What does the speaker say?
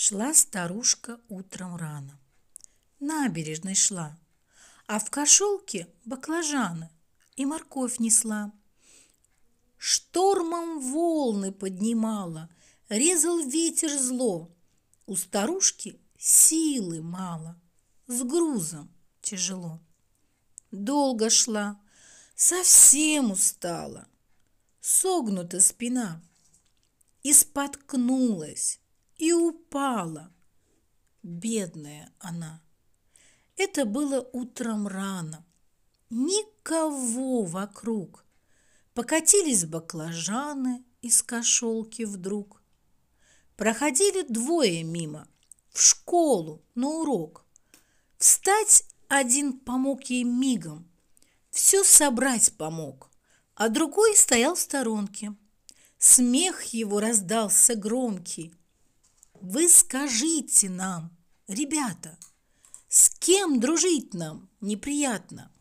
Шла старушка утром рано. Набережной шла, а в кошелке баклажаны и морковь несла. Штормом волны поднимала, резал ветер зло. У старушки силы мало, с грузом тяжело. Долго шла, совсем устала, согнута спина. И споткнулась, и упала упала. Бедная она. Это было утром рано. Никого вокруг. Покатились баклажаны из кошелки вдруг. Проходили двое мимо. В школу, на урок. Встать один помог ей мигом. Все собрать помог. А другой стоял в сторонке. Смех его раздался громкий. Вы скажите нам, ребята, с кем дружить нам неприятно?